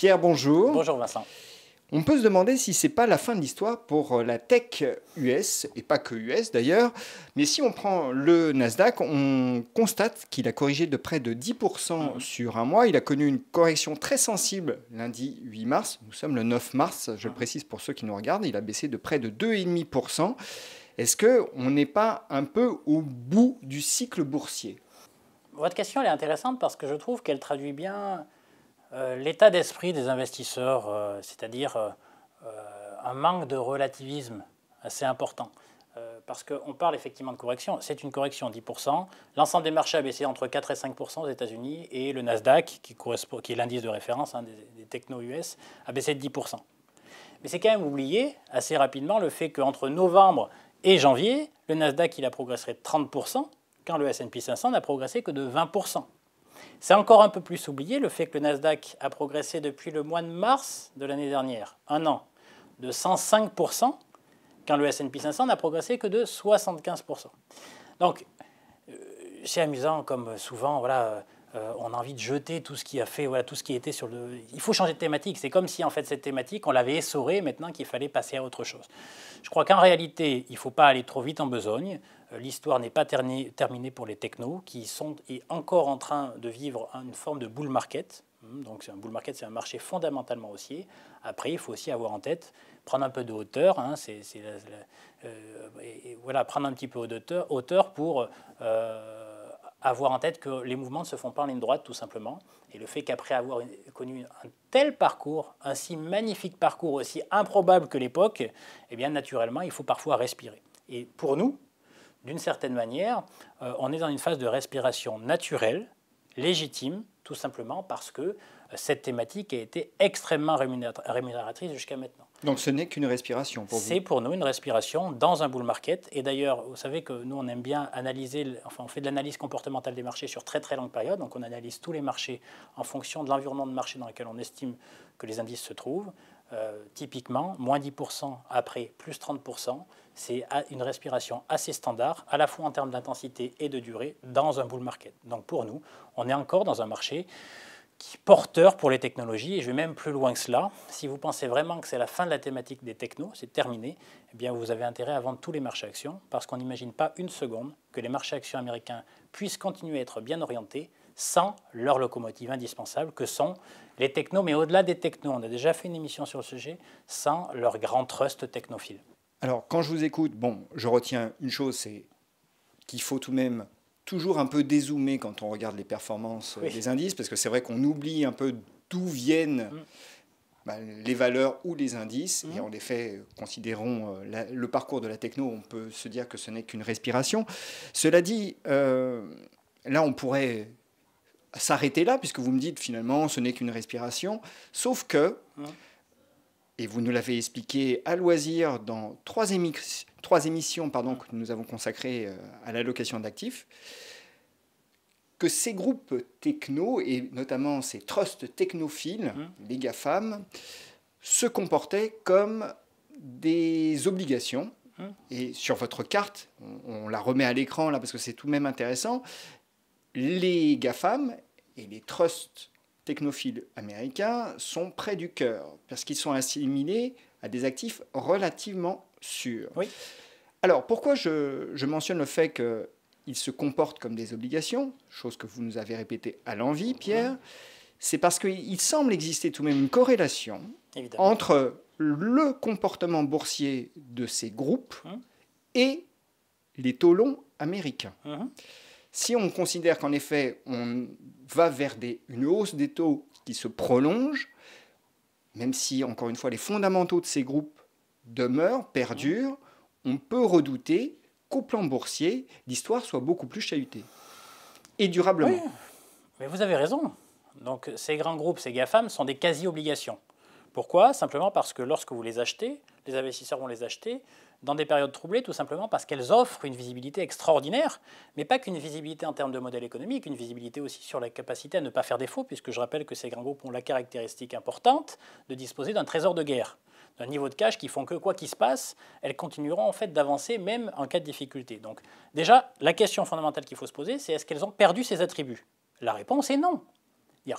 Pierre, bonjour. Bonjour Vincent. On peut se demander si c'est pas la fin de l'histoire pour euh, la tech US, et pas que US d'ailleurs, mais si on prend le Nasdaq, on constate qu'il a corrigé de près de 10% mhm. sur un mois. Il a connu une correction très sensible lundi 8 mars, nous sommes le 9 mars, je le ah. précise pour ceux qui nous regardent, il a baissé de près de 2,5%. Est-ce que on n'est pas un peu au bout du cycle boursier Votre question est intéressante parce que je trouve qu'elle traduit bien euh, l'état d'esprit des investisseurs, euh, c'est-à-dire euh, un manque de relativisme assez important. parce qu'on parle effectivement de correction, c'est une correction 10%. L'ensemble des marchés a baissé entre 4 et 5% aux États-Unis et le Nasdaq, qui, correspond, qui est l'indice de référence hein, des, des techno-US, a baissé de 10%. Mais c'est quand même oublié assez rapidement le fait qu'entre novembre et janvier, le Nasdaq il a progressé de 30%, quand le SP 500 n'a progressé que de 20%. C'est encore un peu plus oublié le fait que le Nasdaq a progressé depuis le mois de mars de l'année dernière, un an, de 105%, quand le SP 500 n'a progressé que de 75%. Donc, euh, c'est amusant, comme souvent, euh, on a envie de jeter tout ce qui a fait, tout ce qui était sur le. Il faut changer de thématique. C'est comme si en fait cette thématique, on l'avait essorée, maintenant qu'il fallait passer à autre chose. Je crois qu'en réalité, il ne faut pas aller trop vite en besogne l'histoire n'est pas terminée pour les technos, qui sont encore en train de vivre une forme de bull market. Hmm, donc un bull market, c'est un marché fondamentalement haussier. Après, il faut aussi avoir en tête, prendre un peu de hauteur, hein, euh, voilà, prendre un petit peu de hauteur, pour euh, avoir en tête que les mouvements ne se font pas en ligne droite, tout simplement. Et le fait qu'après avoir connu un tel parcours, un si magnifique parcours, aussi improbable que l'époque, eh bien naturellement, il faut parfois respirer. Et pour nous, d'une certaine manière, euh, on est dans une phase de respiration naturelle, légitime, tout simplement parce que euh, cette thématique a été extrêmement rémunératrice jusqu'à maintenant. Donc ce n'est qu'une respiration pour vous C'est pour nous une respiration dans un bull market. Et d'ailleurs, vous savez que nous, on aime bien analyser, enfin on fait de l'analyse comportementale des marchés sur très très longue période. Donc on analyse tous les marchés en fonction de l'environnement de marché dans lequel on estime que les indices se trouvent. Euh, typiquement, moins 10% après, plus 30%, c'est une respiration assez standard, à la fois en termes d'intensité et de durée, dans un bull market. Donc pour nous, on est encore dans un marché qui porteur pour les technologies, et je vais même plus loin que cela. Si vous pensez vraiment que c'est la fin de la thématique des technos, c'est terminé, eh bien vous avez intérêt à vendre tous les marchés actions, parce qu'on n'imagine pas une seconde que les marchés actions américains puissent continuer à être bien orientés sans leur locomotive indispensable que sont les technos, mais au-delà des technos, on a déjà fait une émission sur le sujet, sans leur grand trust technophile. Alors, quand je vous écoute, bon, je retiens une chose, c'est qu'il faut tout de même toujours un peu dézoomer quand on regarde les performances euh, des indices, parce que c'est vrai qu'on oublie un peu d'où viennent mm. bah, les valeurs ou les indices. Et mm. en effet, considérons euh, le parcours de la techno, on peut se dire que ce n'est qu'une respiration. Cela dit, euh, là, on pourrait s'arrêter là, puisque vous me dites finalement ce n'est qu'une respiration, sauf que, et vous nous l'avez expliqué à loisir dans trois, émissions pardon, que nous avons consacrées euh, à l'allocation d'actifs, que ces groupes techno, et notamment ces trusts technophiles, hum. les GAFAM, se comportaient comme des obligations. Hum. Et sur votre carte, on la remet à l'écran là parce que c'est tout de même intéressant, les GAFAM et les trusts technophiles américains sont près du cœur, parce qu'ils sont assimilés à des actifs relativement sûrs. Alors, pourquoi je, mentionne le fait qu'ils se comportent comme des obligations, chose que vous nous avez répétée à l'envi, Pierre, c'est parce qu'il semble exister tout de même une corrélation entre le comportement boursier de ces groupes hein. et les taux longs américains. Hein. Si on considère qu'en effet, on va vers une hausse des taux qui se prolonge, même si, encore une fois, les fondamentaux de ces groupes demeurent, perdurent, on peut redouter qu'au plan boursier, l'histoire soit beaucoup plus chahutée. Et durablement. mais vous avez raison. Donc ces grands groupes, ces GAFAM, sont des quasi-obligations. Pourquoi Simplement parce que lorsque vous les achetez, les investisseurs vont les acheter dans des périodes troublées, tout simplement parce qu'elles offrent une visibilité extraordinaire, mais pas qu'une visibilité en termes de modèle économique, une visibilité aussi sur la capacité à ne pas faire défaut, puisque je rappelle que ces grands groupes ont la caractéristique importante de disposer d'un trésor de guerre, d'un niveau de cash qui font que, quoi qu'il se passe, elles continueront en fait d'avancer même en cas de difficulté. Donc déjà, la question fondamentale qu'il faut se poser, c'est est-ce qu'elles ont perdu ces attributs La réponse est non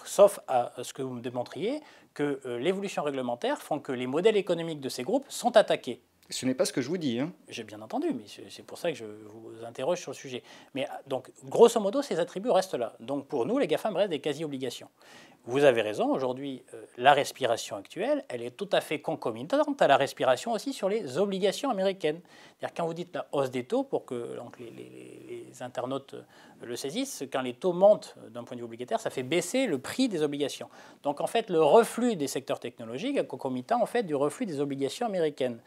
sauf à ce que vous me démontriez, que euh, l'évolution réglementaire font que les modèles économiques de ces groupes sont attaqués. Ce n'est pas ce que je vous dis. Hein. J'ai bien entendu, mais c'est pour ça que je vous interroge sur le sujet. Mais ah, donc, grosso modo, ces attributs restent là. Donc, pour nous, les GAFAM restent des quasi-obligations. Vous avez raison, aujourd'hui, euh, la respiration actuelle, elle est tout à fait concomitante à la respiration aussi sur les obligations américaines. C'est-à-dire, quand vous dites la hausse des taux, pour que donc, les, les internautes euh, le saisissent, quand les taux montent euh, d'un point de vue obligataire, ça fait baisser le prix des obligations. Donc, en fait, le reflux des secteurs technologiques est concomitant en fait, du reflux des obligations américaines.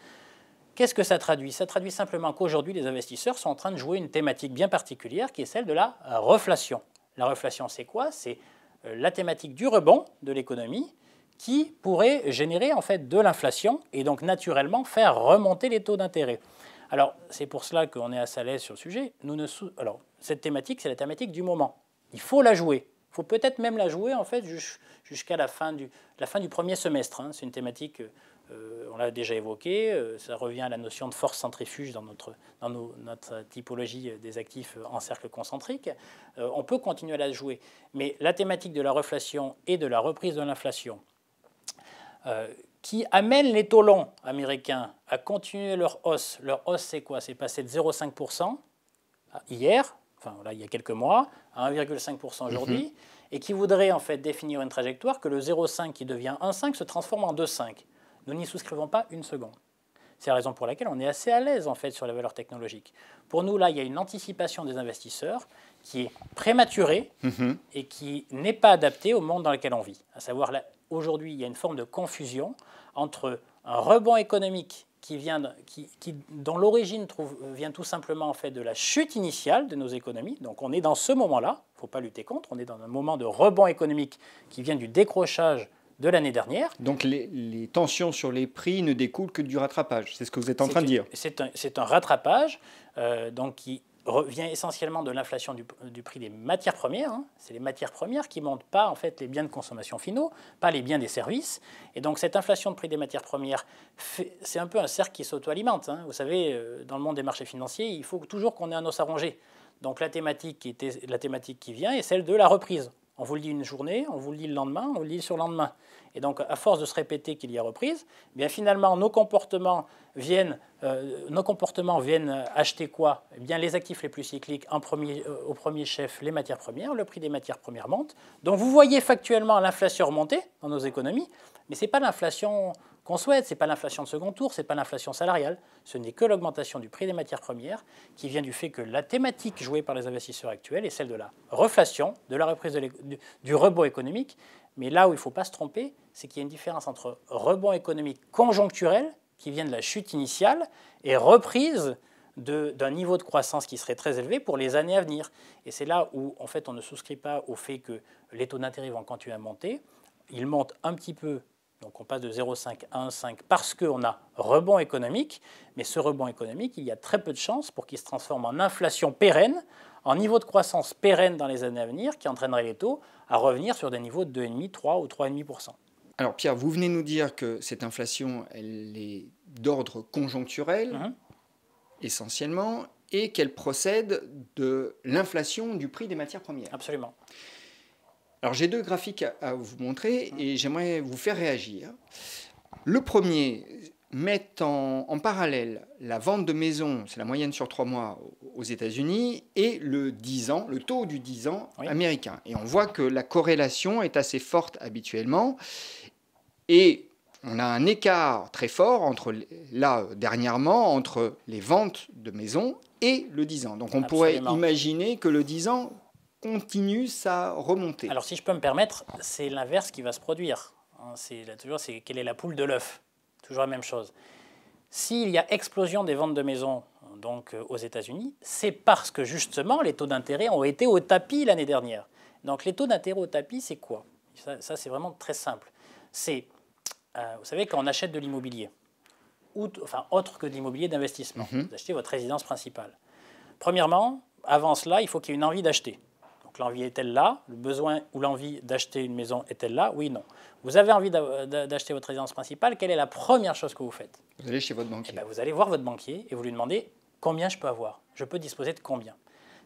Qu'est-ce que ça traduit Ça traduit simplement qu'aujourd'hui, les investisseurs sont en train de jouer une thématique bien particulière qui est celle de la euh, reflation. La reflation, c'est quoi C'est euh, la thématique du rebond de l'économie qui pourrait générer en fait de l'inflation et donc naturellement faire remonter les taux d'intérêt. Alors, c'est pour cela qu'on est assez à l'aise sur le sujet. Nous ne Alors, cette thématique, c'est la thématique du moment. Il faut la jouer. Il faut peut-être même la jouer en fait jusqu'à la, fin du... la fin du premier semestre. Hein. C'est une thématique euh, euh, on l'a déjà évoqué, euh, ça revient à la notion de force centrifuge dans notre, typologie des actifs en cercle concentrique. Euh, on peut continuer à la jouer, mais la thématique de la reflation et de la reprise de l'inflation, qui amène les taux longs américains à continuer leur hausse. Leur hausse, c'est quoi C'est passé de 0,5% hier, enfin il y a quelques mois, à 1,5% aujourd'hui, mhm. et qui voudrait en fait définir une trajectoire que le 0,5 qui devient 1,5 se transforme en 2,5. Nous n'y souscrivons pas une seconde. C'est la raison pour laquelle on est assez à l'aise en fait sur la valeur technologique. Pour nous, là, il y a une anticipation des investisseurs qui est prématurée mhm. et qui n'est pas adaptée au monde dans lequel on vit. À savoir, aujourd'hui, il y a une forme de confusion entre un rebond économique qui, vient, qui, dont l'origine vient tout simplement en fait de la chute initiale de nos économies. Donc on est dans ce moment-là, il ne faut pas lutter contre, on est dans un moment de rebond économique qui vient du décrochage l'année dernière. Donc les, tensions sur les prix ne découlent que du rattrapage, c'est ce que vous êtes en train de dire. C'est un, rattrapage euh, donc qui revient essentiellement de l'inflation du, prix des matières premières. Hein. C'est les matières premières qui montent, pas en fait les biens de consommation finaux, pas les biens des services. Et donc cette inflation de prix des matières premières, c'est un peu un cercle qui s'auto-alimente. Hein. Vous savez, euh, dans le monde des marchés financiers, il faut toujours qu'on ait un os à ronger. Donc la thématique, qui était, la thématique qui vient est celle de la reprise. On vous le dit une journée, on vous le dit le lendemain, on vous le dit sur le lendemain. Et donc, à force de se répéter qu'il y a reprise, eh bien finalement, nos comportements viennent, euh, nos comportements viennent acheter quoi eh bien, Les actifs les plus cycliques, en premier, euh, au premier chef, les matières premières, le prix des matières premières monte. Donc, vous voyez factuellement l'inflation remonter dans nos économies, mais ce n'est pas l'inflation qu'on souhaite. Ce n'est pas l'inflation de second tour, ce n'est pas l'inflation salariale, ce n'est que l'augmentation du prix des matières premières qui vient du fait que la thématique jouée par les investisseurs actuels est celle de la reflation, de la reprise du, rebond économique. Mais là où il ne faut pas se tromper, c'est qu'il y a une différence entre rebond économique conjoncturel, qui vient de la chute initiale, et reprise d'un niveau de croissance qui serait très élevé pour les années à venir. Et c'est là où, en fait, on ne souscrit pas au fait que les taux d'intérêt vont continuer à monter. Ils montent un petit peu donc on passe de 0,5 à 1,5 parce qu'on a rebond économique, mais ce rebond économique, il y a très peu de chances pour qu'il se transforme en inflation pérenne, en niveau de croissance pérenne dans les années à venir, qui entraînerait les taux à revenir sur des niveaux de 2,5, 3 ou 3,5 alors Pierre, vous venez nous dire que cette inflation, elle est d'ordre conjoncturel, mmh. essentiellement, et qu'elle procède de l'inflation du prix des matières premières. Absolument. Alors j'ai deux graphiques à, vous montrer et j'aimerais vous faire réagir. Le premier met en, parallèle la vente de maisons, c'est la moyenne sur trois mois aux États-Unis, et le 10 ans, le taux du 10 ans américain. Et on voit que la corrélation est assez forte habituellement. Et on a un écart très fort entre là dernièrement entre les ventes de maisons et le 10 ans. Donc on pourrait imaginer que le 10 ans continue sa remontée. Alors si je peux me permettre, c'est l'inverse qui va se produire. Hein. C'est toujours c'est quelle est la poule de l'œuf. Toujours la même chose. S'il y a explosion des ventes de maisons donc euh, aux États-Unis, c'est parce que justement les taux d'intérêt ont été au tapis l'année dernière. Donc les taux d'intérêt au tapis, c'est quoi Ça, c'est vraiment très simple. C'est, euh, vous savez, quand on achète de l'immobilier, enfin autre que de l'immobilier d'investissement, d'acheter mhm. vous achetez votre résidence principale. Premièrement, avant cela, il faut qu'il y ait une envie d'acheter l'envie est-elle là Le besoin ou l'envie d'acheter une maison est-elle là Oui, non. Vous avez envie d'acheter votre résidence principale, quelle est la première chose que vous faites Vous allez chez votre banquier. Eh ben, vous allez voir votre banquier et vous lui demandez combien je peux avoir Je peux disposer de combien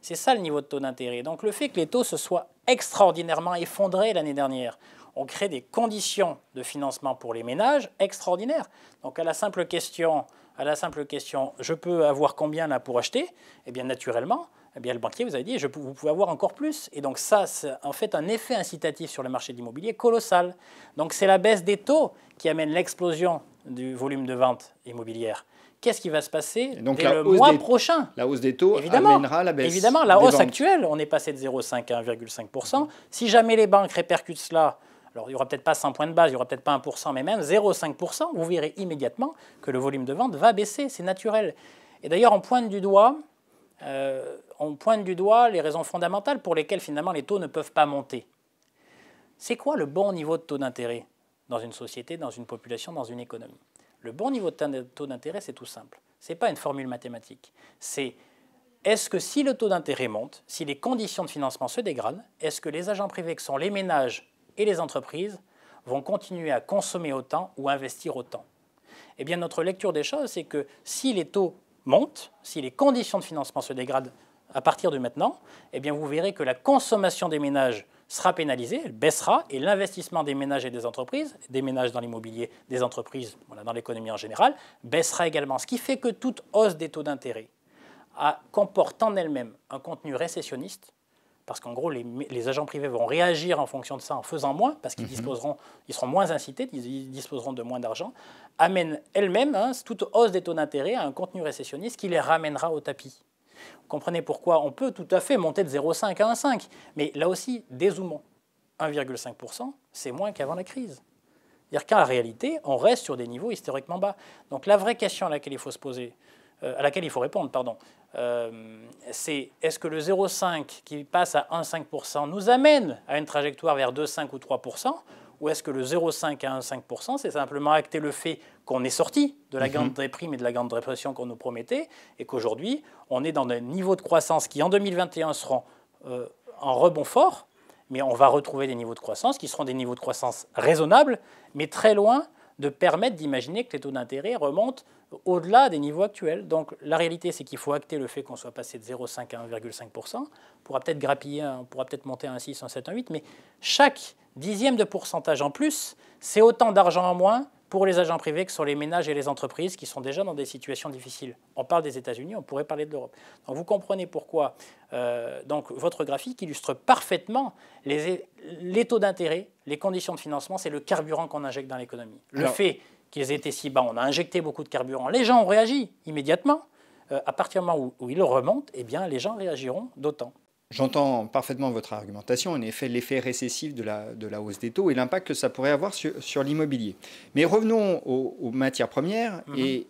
C'est ça le niveau de taux d'intérêt. Donc le fait que les taux se soient extraordinairement effondrés l'année dernière, on crée des conditions de financement pour les ménages extraordinaires. Donc à la simple question, à la simple question, je peux avoir combien là pour acheter Eh bien naturellement, eh bien, le banquier vous avez dit, je, vous pouvez avoir encore plus. Et donc ça, c'est en fait un effet incitatif sur le marché de l'immobilier colossal. Donc c'est la baisse des taux qui amène l'explosion du volume de vente immobilière. Qu'est-ce qui va se passer donc, le mois prochain La hausse des taux évidemment, amènera la baisse. Évidemment, la hausse actuelle, on est passé de 0,5 à 1,5%. Si jamais les banques répercutent cela, alors il n'y aura peut-être pas 100 points de base, il n'y aura peut-être pas 1%, mais même 0,5%, vous verrez immédiatement que le volume de vente va baisser, c'est naturel. Et d'ailleurs, on pointe du doigt euh, on pointe du doigt les raisons fondamentales pour lesquelles finalement les taux ne peuvent pas monter. C'est quoi le bon niveau de taux d'intérêt dans une société, dans une population, dans une économie Le bon niveau de taux d'intérêt, c'est tout simple. Ce n'est pas une formule mathématique. C'est est-ce que si le taux d'intérêt monte, si les conditions de financement se dégradent, est-ce que les agents privés, que sont les ménages et les entreprises, vont continuer à consommer autant ou investir autant Eh bien, notre lecture des choses, c'est que si les taux monte, si les conditions de financement se dégradent à partir de maintenant, eh bien vous verrez que la consommation des ménages sera pénalisée, elle baissera, et l'investissement des ménages et des entreprises, des ménages dans l'immobilier, des entreprises dans l'économie en général, baissera également. Ce qui fait que toute hausse des taux d'intérêt comporte en elle-même un contenu récessionniste parce qu'en gros, les, agents privés vont réagir en fonction de ça en faisant moins, parce qu'ils mhm. disposeront, ils seront moins incités, ils disposeront de moins d'argent, amène elle-même, hein, toute hausse des taux d'intérêt, à un contenu récessionniste qui les ramènera au tapis. Vous comprenez pourquoi on peut tout à fait monter de 0,5 à 1,5, mais là aussi, dézoomons. 1,5%, c'est moins qu'avant la crise. C'est-à-dire qu'en réalité, on reste sur des niveaux historiquement bas. Donc la vraie question à laquelle il faut se poser, euh, à laquelle il faut répondre, pardon, euh, c'est est-ce que le 0,5 qui passe à 1,5% nous amène à une trajectoire vers 2,5 ou 3% ou est-ce que le 0,5 à 1,5%, c'est simplement acter le fait qu'on est sorti de la mhm. grande déprime et de la grande répression qu'on nous promettait, et qu'aujourd'hui, on est dans des niveaux de croissance qui, en 2021, seront euh, en rebond fort, mais on va retrouver des niveaux de croissance qui seront des niveaux de croissance raisonnables, mais très loin de permettre d'imaginer que les taux d'intérêt remontent au-delà des niveaux actuels. Donc la réalité, c'est qu'il faut acter le fait qu'on soit passé de 0,5 à 1,5%. On pourra peut-être grappiller, on pourra peut-être monter à 1,6, 1,7, 1,8, mais chaque dixième de pourcentage en plus, c'est autant d'argent en moins pour les agents privés que sont les ménages et les entreprises qui sont déjà dans des situations difficiles. On parle des États-Unis, on pourrait parler de l'Europe. Donc vous comprenez pourquoi euh, donc votre graphique illustre parfaitement les taux d'intérêt les conditions de financement, c'est le carburant qu'on injecte dans l'économie. Le fait qu'ils étaient si bas, on a injecté beaucoup de carburant, les gens ont réagi immédiatement. Euh, à partir du moment où, ils remontent, eh bien, les gens réagiront d'autant. J'entends parfaitement votre argumentation, en effet, l'effet récessif de la, hausse des taux et l'impact que ça pourrait avoir sur, l'immobilier. Mais revenons aux, matières premières mhm. et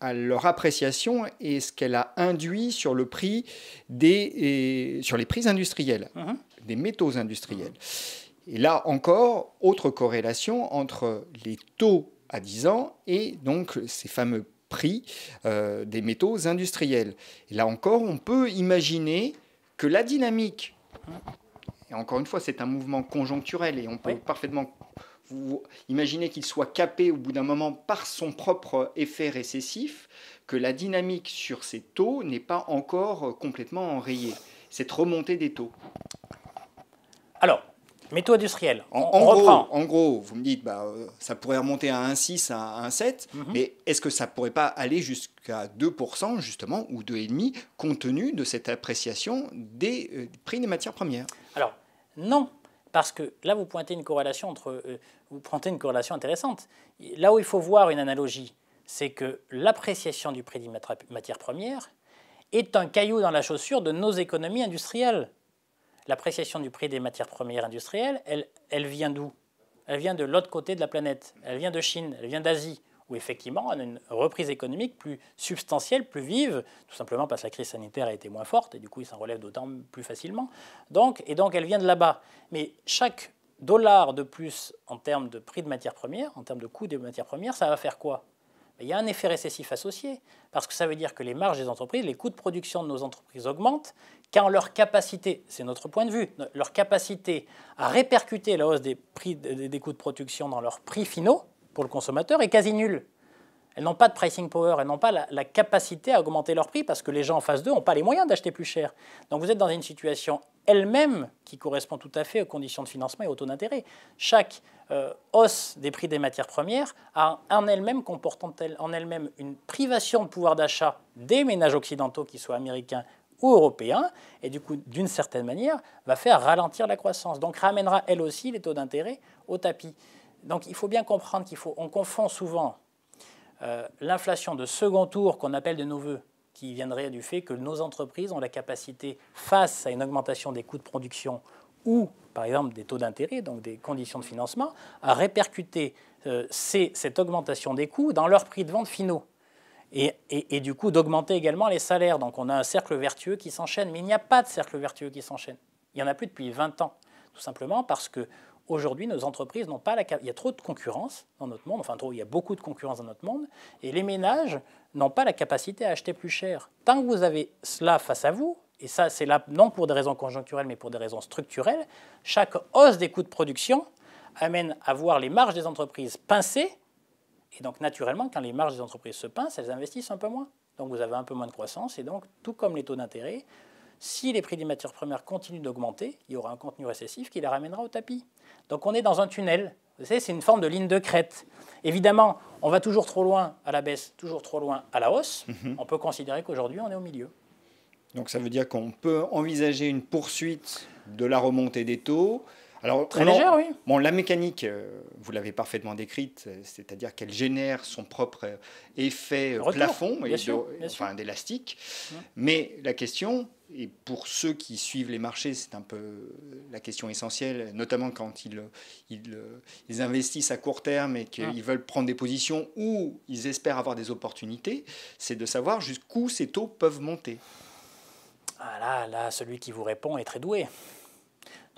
à leur appréciation et ce qu'elle a induit sur le prix des les prix industriels, mhm. des métaux industriels. Mhm. Et là encore, autre corrélation entre les taux à 10 ans et donc ces fameux prix euh, des métaux industriels. Et là encore, on peut imaginer que la dynamique, hein, et encore une fois, c'est un mouvement conjoncturel et on peut parfaitement vous qu'il soit capé au bout d'un moment par son propre effet récessif, que la dynamique sur ces taux n'est pas encore complètement enrayée, cette remontée des taux. Alors, Métaux industriels. en, gros, en gros, vous me dites, bah, ça pourrait remonter à 1,6, à 1,7, mhm. mais est-ce que ça ne pourrait pas aller jusqu'à 2%, justement, ou 2,5%, compte tenu de cette appréciation des euh, prix des matières premières Alors, non, parce que là, vous pointez une corrélation entre. Euh, vous pointez une corrélation intéressante. Là où il faut voir une analogie, c'est que l'appréciation du prix des matières premières est un caillou dans la chaussure de nos économies industrielles l'appréciation du prix des matières premières industrielles, elle, elle vient d'où Elle vient de l'autre côté de la planète. Elle vient de Chine, elle vient d'Asie, où effectivement on a une reprise économique plus substantielle, plus vive, tout simplement parce que la crise sanitaire a été moins forte et du coup il s'en relève d'autant plus facilement. Donc, et donc elle vient de là-bas. Mais chaque dollar de plus en termes de prix de matières premières, en termes de coût des matières premières, ça va faire quoi il y a un effet récessif associé, parce que ça veut dire que les marges des entreprises, les coûts de production de nos entreprises augmentent, car leur capacité, c'est notre point de vue, leur capacité à répercuter la hausse des, prix, des coûts de production dans leurs prix finaux pour le consommateur est quasi nulle. Elles n'ont pas de pricing power, elles n'ont pas la, capacité à augmenter leurs prix parce que les gens en face d'eux n'ont pas les moyens d'acheter plus cher. Donc vous êtes dans une situation elle-même qui correspond tout à fait aux conditions de financement et aux taux d'intérêt. Chaque euh, hausse des prix des matières premières a en elle-même comportant en elle-même une privation de pouvoir d'achat des ménages occidentaux, qu'ils soient américains ou européen, et du coup, d'une certaine manière, va faire ralentir la croissance. Donc ramènera elle aussi les taux d'intérêt au tapis. Donc il faut bien comprendre qu'on confond souvent euh, l'inflation de second tour qu'on appelle de nos voeux, qui viendrait du fait que nos entreprises ont la capacité, face à une augmentation des coûts de production ou, par exemple, des taux d'intérêt, donc des conditions de financement, à répercuter euh, cette augmentation des coûts dans leurs prix de vente finaux et, du coup d'augmenter également les salaires. Donc on a un cercle vertueux qui s'enchaîne, mais il n'y a pas de cercle vertueux qui s'enchaîne. Il n'y en a plus depuis 20 ans, tout simplement parce que aujourd'hui nos entreprises n'ont pas la il y a trop de concurrence dans notre monde, enfin trop, il y a beaucoup de concurrence dans notre monde, et les ménages n'ont pas la capacité à acheter plus cher. Tant que vous avez cela face à vous, et ça c'est là non pour des raisons conjoncturelles, mais pour des raisons structurelles, chaque hausse des coûts de production amène à voir les marges des entreprises pincées et donc naturellement, quand les marges des entreprises se pincent, elles investissent un peu moins. Donc vous avez un peu moins de croissance. Et donc, tout comme les taux d'intérêt, si les prix des matières premières continuent d'augmenter, il y aura un contenu récessif qui les ramènera au tapis. Donc on est dans un tunnel. Vous savez, c'est une forme de ligne de crête. Évidemment, on va toujours trop loin à la baisse, toujours trop loin à la hausse. Mhm. On peut considérer qu'aujourd'hui, on est au milieu. Donc ça veut dire qu'on peut envisager une poursuite de la remontée des taux, alors, Très Bon, la mécanique, euh, vous l'avez parfaitement décrite, euh, c'est-à-dire qu'elle génère son propre euh, effet plafond enfin, d'élastique. Mais la question, et pour ceux qui suivent les marchés, c'est un peu la question essentielle, notamment quand ils, ils, investissent à court terme et qu'ils veulent prendre des positions où ils espèrent avoir des opportunités, c'est de savoir jusqu'où ces taux peuvent monter. Ah là, là, celui qui vous répond est très doué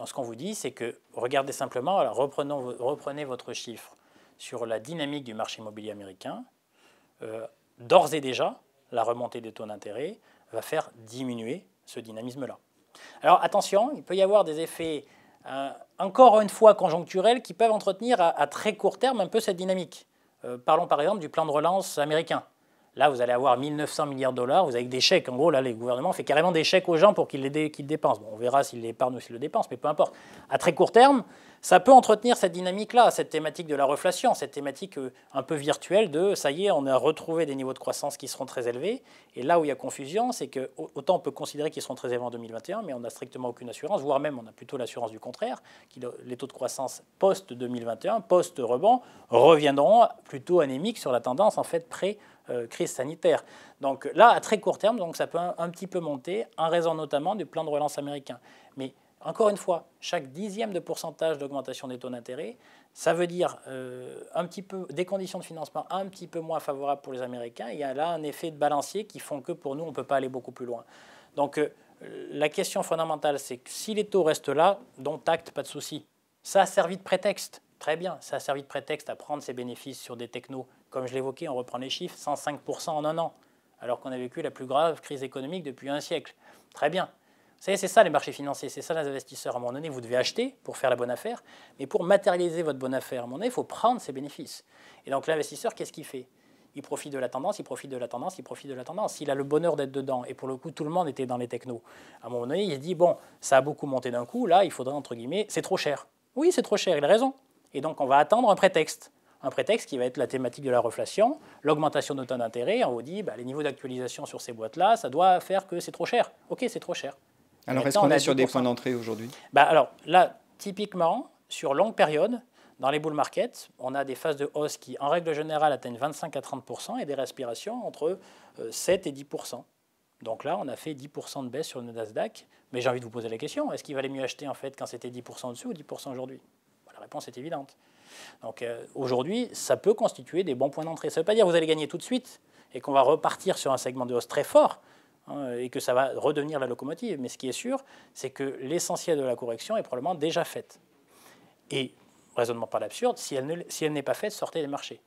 ce qu'on vous dit, c'est que regardez simplement, reprenons, reprenez votre chiffre sur la dynamique du marché immobilier américain. Euh, d'ores et déjà, la remontée des taux d'intérêt va faire diminuer ce dynamisme-là. Alors attention, il peut y avoir des effets, euh, encore une fois, conjoncturels qui peuvent entretenir à, très court terme un peu cette dynamique. Euh, parlons par exemple du plan de relance américain. Là, vous allez avoir 1900 milliards de dollars, vous avez des chèques. En gros, là, les gouvernements fait carrément des chèques aux gens pour qu'ils les dépensent. Bon, on verra s'ils l'épargnent ou s'ils le dépensent, mais peu importe. À très court terme, ça peut entretenir cette dynamique-là, cette thématique de la reflation, cette thématique euh, un peu virtuelle de ça y est, on a retrouvé des niveaux de croissance qui seront très élevés. Et là où il y a confusion, c'est que autant on peut considérer qu'ils seront très élevés en 2021, mais on n'a strictement aucune assurance, voire même on a plutôt l'assurance du contraire, que les taux de croissance post-2021, post-rebond, reviendront plutôt anémiques sur la tendance en fait pré- euh, crise sanitaire. Donc là, à très court terme, donc, ça peut un, petit peu monter, en raison notamment du plan de relance américain. Mais encore une fois, chaque dixième de pourcentage d'augmentation des taux d'intérêt, ça veut dire euh, un petit peu des conditions de financement un petit peu moins favorables pour les Américains. Il y a là un effet de balancier qui font que pour nous, on ne peut pas aller beaucoup plus loin. Donc euh, la question fondamentale, c'est que si les taux restent là, dont acte, pas de souci. Ça a servi de prétexte. Très bien, ça a servi de prétexte à prendre ses bénéfices sur des technos comme je l'évoquais, on reprend les chiffres, 105% en un an, alors qu'on a vécu la plus grave crise économique depuis un siècle. Très bien. Vous savez, c'est ça les marchés financiers, c'est ça les investisseurs. À un moment donné, vous devez acheter pour faire la bonne affaire, mais pour matérialiser votre bonne affaire, à il faut prendre ses bénéfices. Et donc l'investisseur, qu'est-ce qu'il fait il profite de la tendance, il profite de la tendance, il profite de la tendance. Il a le bonheur d'être dedans. Et pour le coup, tout le monde était dans les technos. À un moment donné, il se dit, bon, ça a beaucoup monté d'un coup, là, il faudrait, entre guillemets, c'est trop cher. Oui, c'est trop cher, il a raison. Et donc, on va attendre un prétexte un prétexte qui va être la thématique de la reflation, l'augmentation de taux d'intérêt. On vous dit, bah, les niveaux d'actualisation sur ces boîtes-là, ça doit faire que c'est trop cher. OK, c'est trop cher. Alors, est-ce qu'on est sur des points d'entrée aujourd'hui bah, Alors, là, typiquement, sur longue période, dans les bull markets, on a des phases de hausse qui, en règle générale, atteignent 25 à 30 et des respirations entre 7 euh, et 10 donc là, on a fait 10% de baisse sur le Nasdaq. Mais j'ai envie de vous poser la question, est-ce qu'il valait mieux acheter en fait quand c'était 10% dessus ou 10% aujourd'hui bah, La réponse est évidente. Donc euh, aujourd'hui, ça peut constituer des bons points d'entrée. Ça ne veut pas dire que vous allez gagner tout de suite et qu'on va repartir sur un segment de hausse très fort hein, et que ça va redevenir la locomotive. Mais ce qui est sûr, c'est que l'essentiel de la correction est probablement déjà faite. Et, raisonnement par l'absurde, si elle n'est pas faite, sortez des marchés.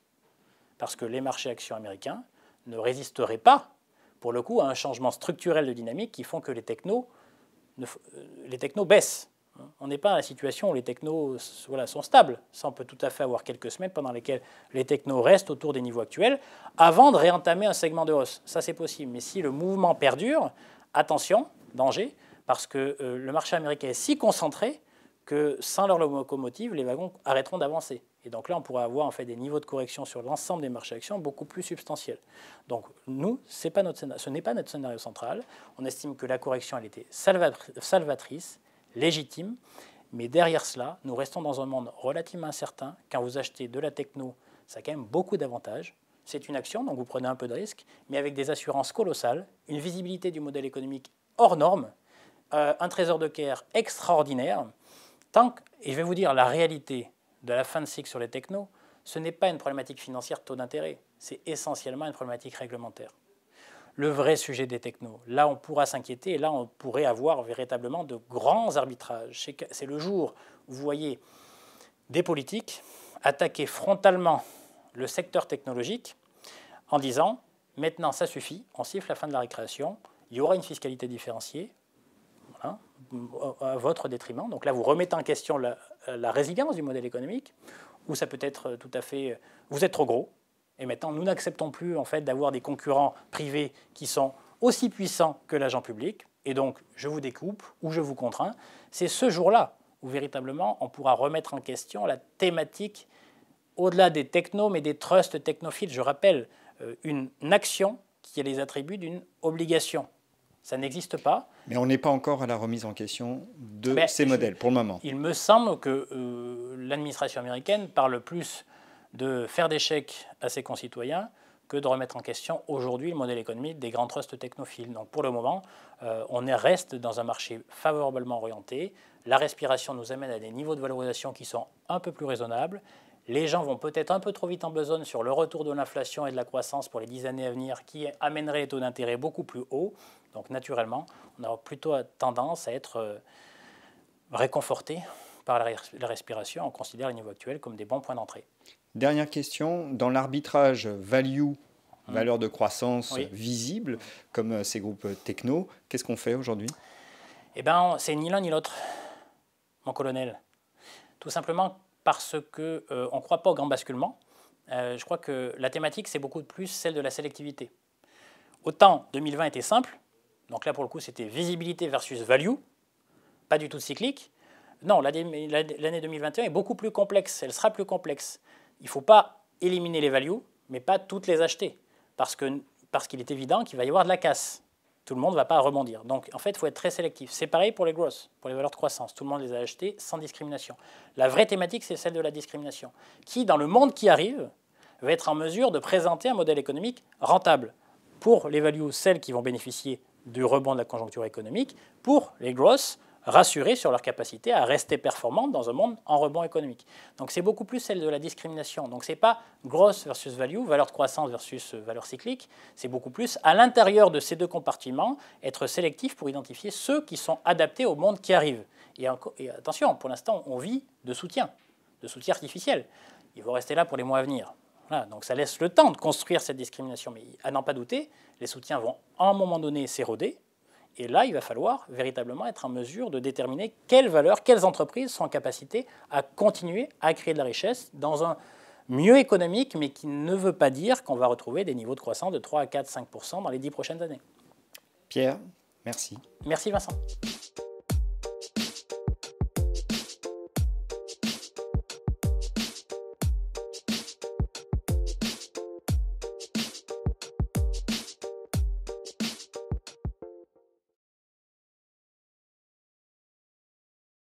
Parce que les marchés actions américains ne résisteraient pas, pour le coup, à un changement structurel de dynamique qui font que les technos, euh, les technos baissent. On n'est pas dans la situation où les technos sont stables. Ça, on peut tout à fait avoir quelques semaines pendant lesquelles les technos restent autour des niveaux actuels avant de réentamer un segment de hausse. Ça, c'est possible. Mais si le mouvement perdure, attention, danger, parce que euh, le marché américain est si concentré que sans leur locomotive, les wagons arrêteront d'avancer. Et donc là, on pourrait avoir en fait des niveaux de correction sur l'ensemble des marchés actions beaucoup plus substantiels. Donc nous, ce n'est pas notre scénario central. On estime que la correction, elle était salvatrice légitime, mais derrière cela, nous restons dans un monde relativement incertain. Quand vous achetez de la techno, ça a quand même beaucoup d'avantages. C'est une action, donc vous prenez un peu de risque, mais avec des assurances colossales, une visibilité du modèle économique hors norme, euh, un trésor de care extraordinaire. Tant que, et je vais vous dire la réalité de la fin de cycle sur les technos, ce n'est pas une problématique financière taux d'intérêt, c'est essentiellement une problématique réglementaire le vrai sujet des technos. Là, on pourra s'inquiéter et là, on pourrait avoir véritablement de grands arbitrages. C'est le jour où vous voyez des politiques attaquer frontalement le secteur technologique en disant maintenant ça suffit, on siffle la fin de la récréation, il y aura une fiscalité différenciée à votre détriment. Donc là, vous remettez en question la, la résilience du modèle économique, ou ça peut être tout à fait, vous êtes trop gros, et maintenant, nous n'acceptons plus en fait d'avoir des concurrents privés qui sont aussi puissants que l'agent public. Et donc, je vous découpe ou je vous contrains. C'est ce jour-là où véritablement on pourra remettre en question la thématique au-delà des technos, mais des trusts technophiles. Je rappelle, euh, une action qui a les attributs d'une obligation. Ça n'existe pas. Mais on n'est pas encore à la remise en question de ben, ces modèles pour le moment. Il me semble que euh, l'administration américaine parle plus de faire des chèques à ses concitoyens que de remettre en question aujourd'hui le modèle économique des grands trusts technophiles. Donc pour le moment, euh, on reste dans un marché favorablement orienté. La respiration nous amène à des niveaux de valorisation qui sont un peu plus raisonnables. Les gens vont peut-être un peu trop vite en besogne sur le retour de l'inflation et de la croissance pour les dix années à venir qui amènerait des taux d'intérêt beaucoup plus hauts. Donc naturellement, on aura plutôt tendance à être euh, réconforté par la respiration. On considère les niveaux actuels comme des bons points d'entrée. Dernière question, dans l'arbitrage value, hein. valeur de croissance visible, comme euh, ces groupes euh, techno, qu'est-ce qu'on fait aujourd'hui Eh bien, c'est ni l'un ni l'autre, mon colonel. Tout simplement parce qu'on euh, on ne croit pas au grand basculement. je crois que la thématique, c'est beaucoup plus celle de la sélectivité. Autant 2020 était simple, donc là pour le coup c'était visibilité versus value, pas du tout cyclique. Non, l'année 2021 est beaucoup plus complexe, elle sera plus complexe il ne faut pas éliminer les values, mais pas toutes les acheter, parce qu'il est évident qu'il va y avoir de la casse. Tout le monde ne va pas rebondir. Donc, en fait, il faut être très sélectif. C'est pareil pour les grosses, pour les valeurs de croissance. Tout le monde les a achetées sans discrimination. La vraie thématique, c'est celle de la discrimination, qui, dans le monde qui arrive, va être en mesure de présenter un modèle économique rentable pour les values, celles qui vont bénéficier du rebond de la conjoncture économique, pour les grosses, rassurer sur leur capacité à rester performantes dans un monde en rebond économique. Donc c'est beaucoup plus celle de la discrimination. Donc ce n'est pas grosse versus value, valeur de croissance versus euh, valeur cyclique, c'est beaucoup plus à l'intérieur de ces deux compartiments, être sélectif pour identifier ceux qui sont adaptés au monde qui arrive. Et, attention, pour l'instant, on vit de soutien, de soutien artificiel. Ils vont rester là pour les mois à venir. donc ça laisse le temps de construire cette discrimination. Mais à n'en pas douter, les soutiens vont à un moment donné s'éroder, et là, il va falloir véritablement être en mesure de déterminer quelles valeurs, quelles entreprises sont en capacité à continuer à créer de la richesse dans un mieux économique, mais qui ne veut pas dire qu'on va retrouver des niveaux de croissance de 3 à 4, 5 dans les 10 prochaines années. Pierre, merci. Merci Vincent.